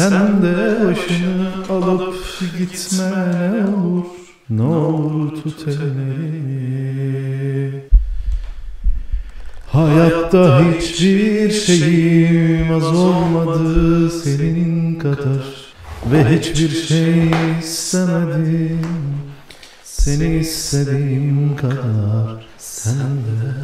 Sen de başını alıp gitme ne olur Ne olur tut ellerimi Hayatta hiçbir şeyim az olmadı senin kadar Ve hiçbir şey, şey istemedim Seni istediğim kadar Sen de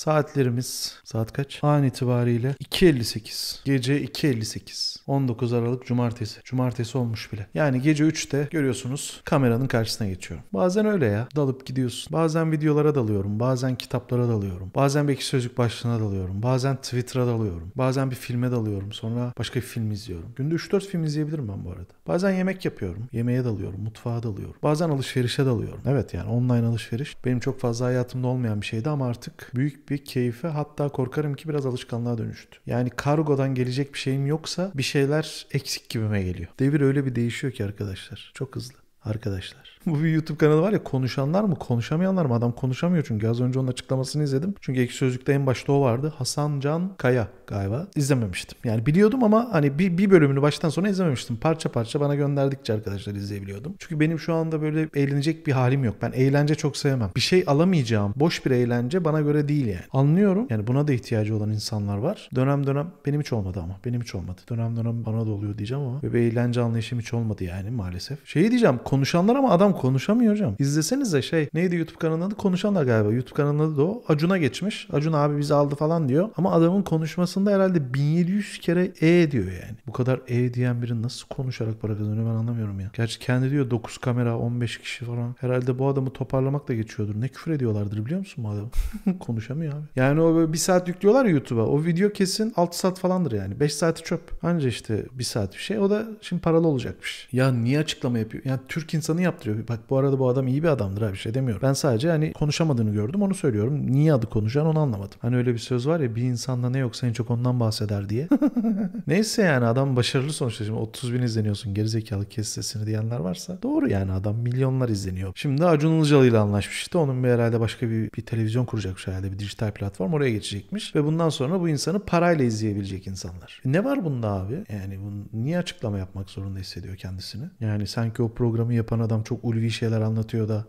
Saatlerimiz saat kaç? An itibariyle 2.58. Gece 2.58. 19 Aralık Cumartesi. Cumartesi olmuş bile. Yani gece 3'te görüyorsunuz kameranın karşısına geçiyorum. Bazen öyle ya. Dalıp gidiyorsun. Bazen videolara dalıyorum. Bazen kitaplara dalıyorum. Bazen belki sözlük başlığına dalıyorum. Bazen Twitter'a dalıyorum. Bazen bir filme dalıyorum. Sonra başka bir film izliyorum. Günde 3-4 film izleyebilirim ben bu arada. Bazen yemek yapıyorum. Yemeğe dalıyorum. Mutfağa dalıyorum. Bazen alışverişe dalıyorum. Evet yani online alışveriş benim çok fazla hayatımda olmayan bir şeydi ama artık büyük bir keyfe hatta korkarım ki biraz alışkanlığa dönüştü. Yani kargodan gelecek bir şeyim yoksa bir şeyler eksik gibime geliyor. Devir öyle bir değişiyor ki arkadaşlar. Çok hızlı arkadaşlar. Bu bir YouTube kanalı var ya konuşanlar mı konuşamayanlar mı? Adam konuşamıyor çünkü az önce onun açıklamasını izledim. Çünkü ek sözlükte en başta o vardı. Hasan Can Kaya galiba. İzlememiştim. Yani biliyordum ama hani bir, bir bölümünü baştan sona izlememiştim. Parça parça bana gönderdikçe arkadaşlar izleyebiliyordum. Çünkü benim şu anda böyle eğlenecek bir halim yok. Ben eğlence çok sevmem. Bir şey alamayacağım. Boş bir eğlence bana göre değil yani. Anlıyorum. Yani buna da ihtiyacı olan insanlar var. Dönem dönem benim hiç olmadı ama. Benim hiç olmadı. Dönem dönem bana da oluyor diyeceğim ama. Ve bir eğlence anlayışım hiç olmadı yani maalesef. Şeyi diyeceğim konuşanlar ama adam konuşamıyor hocam. İzlesenize şey neydi YouTube kanalının adı? Konuşanlar galiba. YouTube kanalının adı da o. Acun'a geçmiş. Acun abi bizi aldı falan diyor. Ama adamın konuşmasında herhalde 1700 kere e diyor yani. Bu kadar e diyen biri nasıl konuşarak para kazanıyor ben anlamıyorum ya. Gerçi kendi diyor 9 kamera 15 kişi falan. Herhalde bu adamı toparlamak da geçiyordur. Ne küfür ediyorlardır biliyor musun bu adam? Konuşamıyor abi. Yani o böyle bir saat yüklüyorlar YouTube'a. O video kesin 6 saat falandır yani. 5 saati çöp. Anca işte bir saat bir şey. O da şimdi paralı olacakmış. Ya niye açıklama yapıyor? Yani Türk Türk insanı yaptırıyor. Bak bu arada bu adam iyi bir adamdır abi bir şey demiyorum. Ben sadece hani konuşamadığını gördüm onu söylüyorum. Niye adı konuşan onu anlamadım. Hani öyle bir söz var ya bir insanda ne yoksa en çok ondan bahseder diye. Neyse yani adam başarılı sonuçta. Şimdi 30 bin izleniyorsun gerizekalı kes sesini diyenler varsa doğru yani adam milyonlar izleniyor. Şimdi Acun Ilıcalı ile anlaşmıştı. Onun bir herhalde başka bir, bir televizyon kuracakmış herhalde bir dijital platform oraya geçecekmiş. Ve bundan sonra bu insanı parayla izleyebilecek insanlar. E ne var bunda abi? Yani bunu niye açıklama yapmak zorunda hissediyor kendisini? Yani sanki o programı yapan adam çok ulvi şeyler anlatıyor da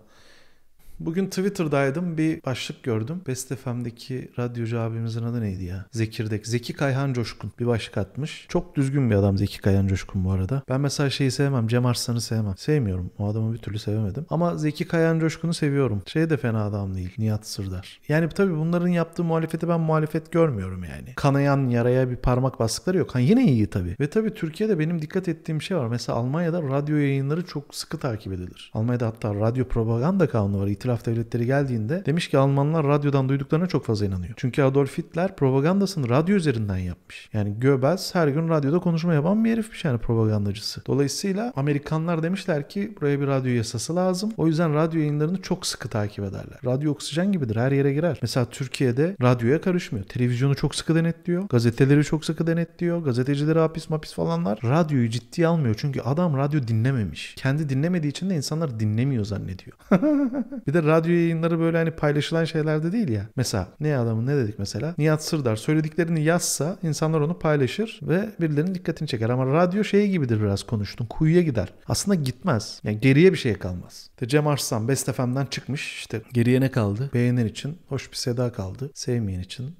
Bugün Twitter'daydım bir başlık gördüm. Best FM'deki radyocu abimizin adı neydi ya? Zekirdek. Zeki Kayhan Coşkun bir başlık atmış. Çok düzgün bir adam Zeki Kayhan Coşkun bu arada. Ben mesela şeyi sevmem. Cem Arslan'ı sevmem. Sevmiyorum. O adamı bir türlü sevemedim. Ama Zeki Kayhan Coşkun'u seviyorum. Şey de fena adam değil. Nihat Sırdar. Yani tabii bunların yaptığı muhalefeti ben muhalefet görmüyorum yani. Kanayan yaraya bir parmak bastıkları yok. Ha, yine iyi tabii. Ve tabii Türkiye'de benim dikkat ettiğim şey var. Mesela Almanya'da radyo yayınları çok sıkı takip edilir. Almanya'da hatta radyo propaganda kanunu var. İtilaf itilaf devletleri geldiğinde demiş ki Almanlar radyodan duyduklarına çok fazla inanıyor. Çünkü Adolf Hitler propagandasını radyo üzerinden yapmış. Yani Göbels her gün radyoda konuşma yapan bir herifmiş yani propagandacısı. Dolayısıyla Amerikanlar demişler ki buraya bir radyo yasası lazım. O yüzden radyo yayınlarını çok sıkı takip ederler. Radyo oksijen gibidir her yere girer. Mesela Türkiye'de radyoya karışmıyor. Televizyonu çok sıkı denetliyor. Gazeteleri çok sıkı denetliyor. Gazetecileri hapis mapis falanlar. Radyoyu ciddiye almıyor. Çünkü adam radyo dinlememiş. Kendi dinlemediği için de insanlar dinlemiyor zannediyor. Bir de radyo yayınları böyle hani paylaşılan şeylerde değil ya. Mesela ne adamın ne dedik mesela? Nihat Sırdar söylediklerini yazsa insanlar onu paylaşır ve birilerinin dikkatini çeker. Ama radyo şey gibidir biraz konuştun. Kuyuya gider. Aslında gitmez. Yani geriye bir şey kalmaz. İşte Cem Arslan Best FM'den çıkmış. İşte geriye ne kaldı? Beğenen için hoş bir seda kaldı. Sevmeyen için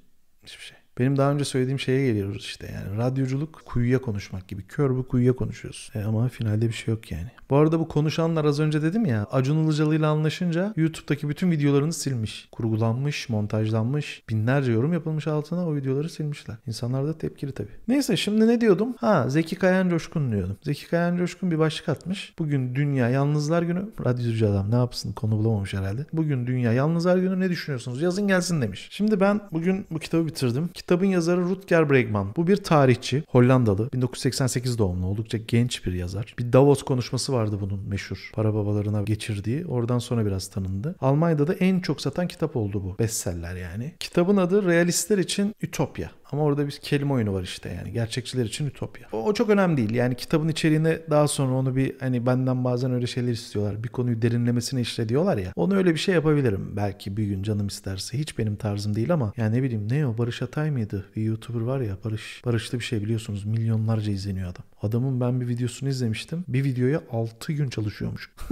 hiçbir şey. Benim daha önce söylediğim şeye geliyoruz işte yani radyoculuk kuyuya konuşmak gibi. Kör bu kuyuya konuşuyorsun. E ama finalde bir şey yok yani. Bu arada bu konuşanlar az önce dedim ya Acun Ilıcalı ile anlaşınca YouTube'daki bütün videolarını silmiş. Kurgulanmış, montajlanmış, binlerce yorum yapılmış altına o videoları silmişler. İnsanlar da tepkili tabii. Neyse şimdi ne diyordum? Ha Zeki Kayan Coşkun diyordum. Zeki Kayan Coşkun bir başlık atmış. Bugün Dünya Yalnızlar Günü. Radyocu adam ne yapsın konu bulamamış herhalde. Bugün Dünya Yalnızlar Günü ne düşünüyorsunuz? Yazın gelsin demiş. Şimdi ben bugün bu kitabı bitirdim Kitabın yazarı Rutger Bregman. Bu bir tarihçi, Hollandalı. 1988 doğumlu, oldukça genç bir yazar. Bir Davos konuşması vardı bunun meşhur para babalarına geçirdiği. Oradan sonra biraz tanındı. Almanya'da da en çok satan kitap oldu bu. Bestseller yani. Kitabın adı Realistler için Ütopya. Ama orada bir kelime oyunu var işte yani. Gerçekçiler için ütopya. O, o çok önemli değil. Yani kitabın içeriğine daha sonra onu bir hani benden bazen öyle şeyler istiyorlar. Bir konuyu derinlemesine işle diyorlar ya. Onu öyle bir şey yapabilirim. Belki bir gün canım isterse. Hiç benim tarzım değil ama yani ne bileyim ne o Barış Atay mıydı? Bir YouTuber var ya Barış. Barışlı bir şey biliyorsunuz. Milyonlarca izleniyor adam. Adamın ben bir videosunu izlemiştim. Bir videoya 6 gün çalışıyormuş.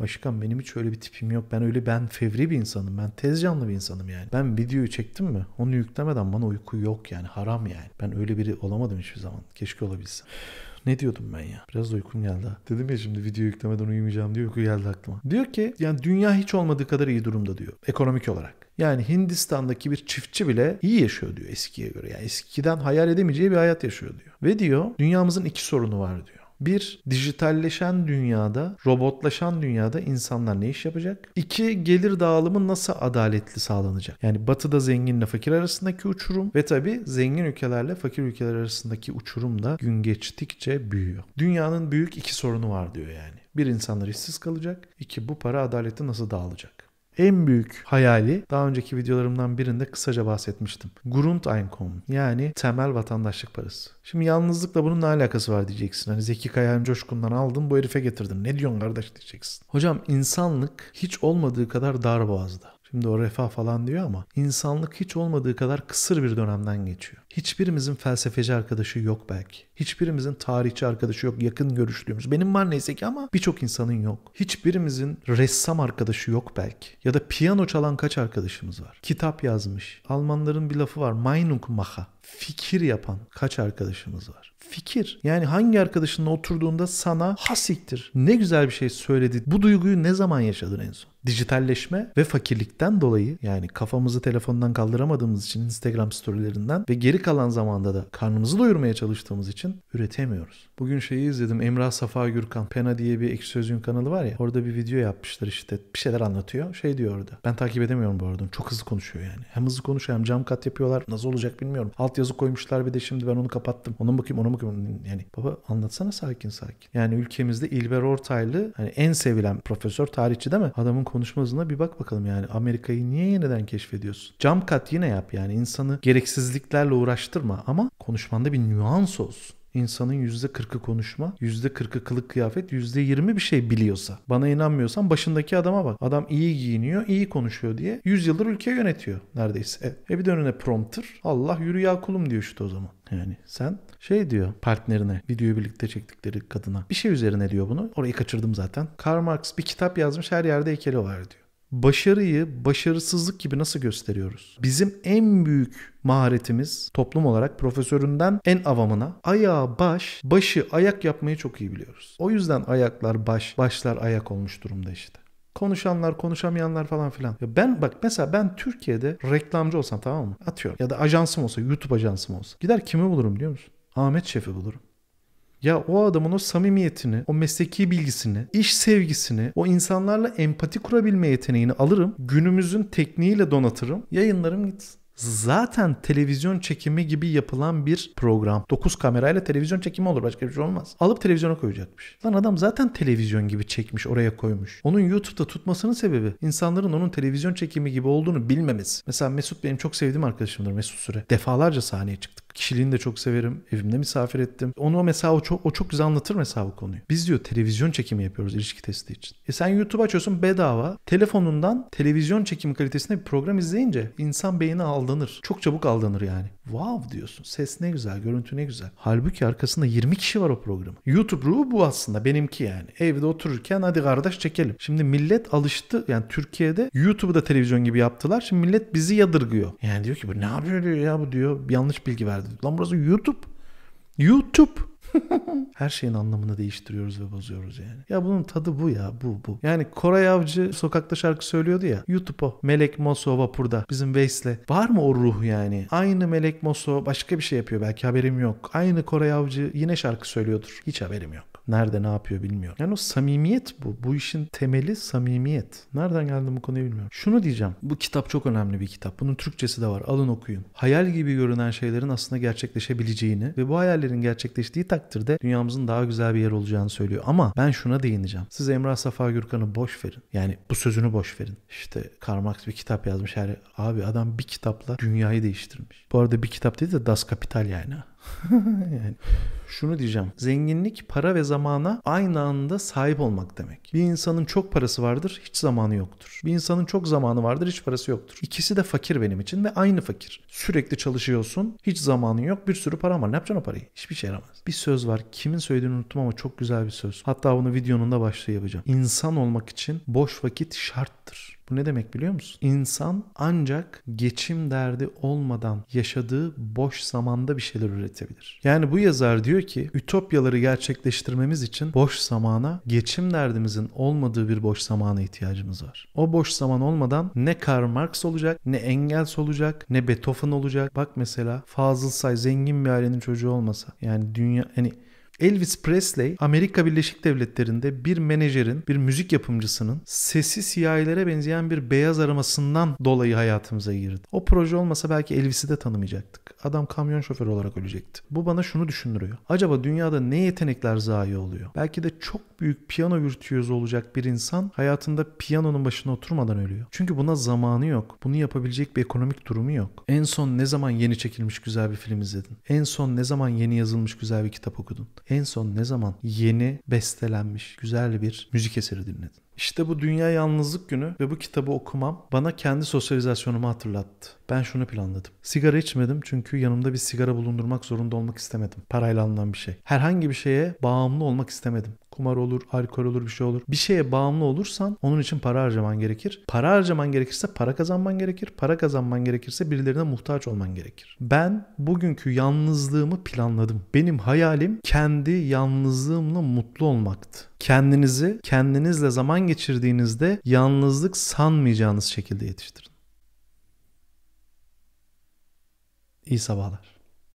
Başkan benim hiç öyle bir tipim yok. Ben öyle ben fevri bir insanım. Ben tez canlı bir insanım yani. Ben videoyu çektim mi onu yüklemeden bana uyku yok yani. Haram yani. Ben öyle biri olamadım hiçbir zaman. Keşke olabilsem. Ne diyordum ben ya? Biraz da uykum geldi. Dedim ya şimdi video yüklemeden uyumayacağım diye uyku geldi aklıma. Diyor ki yani dünya hiç olmadığı kadar iyi durumda diyor. Ekonomik olarak. Yani Hindistan'daki bir çiftçi bile iyi yaşıyor diyor eskiye göre. Yani eskiden hayal edemeyeceği bir hayat yaşıyor diyor. Ve diyor dünyamızın iki sorunu var diyor. Bir, dijitalleşen dünyada, robotlaşan dünyada insanlar ne iş yapacak? İki, gelir dağılımı nasıl adaletli sağlanacak? Yani batıda zenginle fakir arasındaki uçurum ve tabi zengin ülkelerle fakir ülkeler arasındaki uçurum da gün geçtikçe büyüyor. Dünyanın büyük iki sorunu var diyor yani. Bir insanlar işsiz kalacak, İki bu para adaleti nasıl dağılacak? en büyük hayali daha önceki videolarımdan birinde kısaca bahsetmiştim. Grundeinkommen yani temel vatandaşlık parası. Şimdi yalnızlıkla bunun ne alakası var diyeceksin. Hani Zeki Kayan Coşkun'dan aldın bu herife getirdin. Ne diyorsun kardeş diyeceksin. Hocam insanlık hiç olmadığı kadar dar boğazda. Şimdi o refah falan diyor ama insanlık hiç olmadığı kadar kısır bir dönemden geçiyor. Hiçbirimizin felsefeci arkadaşı yok belki. Hiçbirimizin tarihçi arkadaşı yok. Yakın görüştüğümüz. Benim var neyse ki ama birçok insanın yok. Hiçbirimizin ressam arkadaşı yok belki. Ya da piyano çalan kaç arkadaşımız var? Kitap yazmış. Almanların bir lafı var. Meinung macha. Fikir yapan kaç arkadaşımız var? fikir. Yani hangi arkadaşınla oturduğunda sana hasiktir. Ne güzel bir şey söyledi. Bu duyguyu ne zaman yaşadın en son? dijitalleşme ve fakirlikten dolayı yani kafamızı telefondan kaldıramadığımız için Instagram storylerinden ve geri kalan zamanda da karnımızı doyurmaya çalıştığımız için üretemiyoruz. Bugün şeyi izledim Emrah Safa Gürkan Pena diye bir ekşi sözlüğün kanalı var ya orada bir video yapmışlar işte bir şeyler anlatıyor şey diyor orada ben takip edemiyorum bu arada çok hızlı konuşuyor yani hem hızlı konuşuyor hem cam kat yapıyorlar nasıl olacak bilmiyorum Alt yazı koymuşlar bir de şimdi ben onu kapattım ona bakayım ona bakayım vardı yani. Baba anlatsana sakin sakin. Yani ülkemizde İlber Ortaylı hani en sevilen profesör tarihçi değil mi? Adamın konuşma hızına bir bak bakalım yani. Amerika'yı niye yeniden keşfediyorsun? Cam kat yine yap yani. insanı gereksizliklerle uğraştırma ama konuşmanda bir nüans olsun. İnsanın yüzde kırkı konuşma, yüzde kırkı kılık kıyafet, yüzde yirmi bir şey biliyorsa. Bana inanmıyorsan başındaki adama bak. Adam iyi giyiniyor, iyi konuşuyor diye 100 yıldır ülke yönetiyor neredeyse. E, e bir de önüne prompter. Allah yürü ya kulum diyor işte o zaman. Yani sen şey diyor partnerine videoyu birlikte çektikleri kadına. Bir şey üzerine diyor bunu. Orayı kaçırdım zaten. Karl Marx bir kitap yazmış her yerde heykeli var diyor başarıyı başarısızlık gibi nasıl gösteriyoruz? Bizim en büyük maharetimiz toplum olarak profesöründen en avamına ayağa baş, başı ayak yapmayı çok iyi biliyoruz. O yüzden ayaklar baş, başlar ayak olmuş durumda işte konuşanlar, konuşamayanlar falan filan. Ya ben bak mesela ben Türkiye'de reklamcı olsam tamam mı? Atıyorum. Ya da ajansım olsa, YouTube ajansım olsa. Gider kimi bulurum biliyor musun? Ahmet Şef'i bulurum. Ya o adamın o samimiyetini, o mesleki bilgisini, iş sevgisini, o insanlarla empati kurabilme yeteneğini alırım. Günümüzün tekniğiyle donatırım. Yayınlarım gitsin. Zaten televizyon çekimi gibi yapılan bir program. 9 kamerayla televizyon çekimi olur başka bir şey olmaz. Alıp televizyona koyacakmış. Lan adam zaten televizyon gibi çekmiş oraya koymuş. Onun YouTube'da tutmasının sebebi insanların onun televizyon çekimi gibi olduğunu bilmemesi. Mesela Mesut benim çok sevdiğim arkadaşımdır Mesut Süre. Defalarca sahneye çıktık. Kişiliğini de çok severim. Evimde misafir ettim. Onu mesela o çok, o çok güzel anlatır mesela bu konuyu. Biz diyor televizyon çekimi yapıyoruz ilişki testi için. E sen YouTube açıyorsun bedava. Telefonundan televizyon çekimi kalitesinde bir program izleyince insan beyni aldanır. Çok çabuk aldanır yani. Wow diyorsun. Ses ne güzel, görüntü ne güzel. Halbuki arkasında 20 kişi var o programın. YouTube ruhu bu aslında benimki yani. Evde otururken hadi kardeş çekelim. Şimdi millet alıştı. Yani Türkiye'de YouTube'u da televizyon gibi yaptılar. Şimdi millet bizi yadırgıyor. Yani diyor ki bu ne yapıyor diyor ya bu diyor. Yanlış bilgi verdi dedik. Lan burası YouTube. YouTube. Her şeyin anlamını değiştiriyoruz ve bozuyoruz yani. Ya bunun tadı bu ya bu bu. Yani Koray Avcı sokakta şarkı söylüyordu ya. YouTube o. Melek Moso vapurda. Bizim Veys'le. Var mı o ruh yani? Aynı Melek Moso başka bir şey yapıyor belki haberim yok. Aynı Koray Avcı yine şarkı söylüyordur. Hiç haberim yok. Nerede ne yapıyor bilmiyorum. Yani o samimiyet bu. Bu işin temeli samimiyet. Nereden geldim bu konuya bilmiyorum. Şunu diyeceğim. Bu kitap çok önemli bir kitap. Bunun Türkçesi de var. Alın okuyun. Hayal gibi görünen şeylerin aslında gerçekleşebileceğini ve bu hayallerin gerçekleştiği takdirde dünyamızın daha güzel bir yer olacağını söylüyor. Ama ben şuna değineceğim. Siz Emrah Safa Gürkan'ı boş verin. Yani bu sözünü boş verin. İşte Karl Marx bir kitap yazmış. Yani abi adam bir kitapla dünyayı değiştirmiş. Bu arada bir kitap değil de Das Kapital yani. yani şunu diyeceğim. Zenginlik para ve zamana aynı anda sahip olmak demek. Bir insanın çok parası vardır, hiç zamanı yoktur. Bir insanın çok zamanı vardır, hiç parası yoktur. İkisi de fakir benim için ve aynı fakir. Sürekli çalışıyorsun, hiç zamanın yok, bir sürü param var. Ne yapacaksın o parayı? Hiçbir şey yaramaz. Bir söz var. Kimin söylediğini unuttum ama çok güzel bir söz. Hatta bunu videonun da başlığı yapacağım. İnsan olmak için boş vakit şarttır. Bu ne demek biliyor musun? İnsan ancak geçim derdi olmadan yaşadığı boş zamanda bir şeyler üretebilir. Yani bu yazar diyor ki ütopyaları gerçekleştirmemiz için boş zamana, geçim derdimizin olmadığı bir boş zamana ihtiyacımız var. O boş zaman olmadan ne Karl Marx olacak, ne Engels olacak, ne Beethoven olacak. Bak mesela Fazıl Say zengin bir ailenin çocuğu olmasa yani dünya hani Elvis Presley Amerika Birleşik Devletleri'nde bir menajerin, bir müzik yapımcısının sesi siyahilere benzeyen bir beyaz aramasından dolayı hayatımıza girdi. O proje olmasa belki Elvis'i de tanımayacaktık. Adam kamyon şoförü olarak ölecekti. Bu bana şunu düşündürüyor. Acaba dünyada ne yetenekler zayi oluyor? Belki de çok büyük piyano virtüözü olacak bir insan hayatında piyanonun başına oturmadan ölüyor. Çünkü buna zamanı yok. Bunu yapabilecek bir ekonomik durumu yok. En son ne zaman yeni çekilmiş güzel bir film izledin? En son ne zaman yeni yazılmış güzel bir kitap okudun? En son ne zaman yeni bestelenmiş güzel bir müzik eseri dinledin? İşte bu Dünya Yalnızlık Günü ve bu kitabı okumam bana kendi sosyalizasyonumu hatırlattı. Ben şunu planladım. Sigara içmedim çünkü yanımda bir sigara bulundurmak zorunda olmak istemedim. Parayla alınan bir şey. Herhangi bir şeye bağımlı olmak istemedim. Kumar olur, alkol olur, bir şey olur. Bir şeye bağımlı olursan onun için para harcaman gerekir. Para harcaman gerekirse para kazanman gerekir. Para kazanman gerekirse birilerine muhtaç olman gerekir. Ben bugünkü yalnızlığımı planladım. Benim hayalim kendi yalnızlığımla mutlu olmaktı. Kendinizi kendinizle zaman geçirdiğinizde yalnızlık sanmayacağınız şekilde yetiştirin. İyi sabahlar.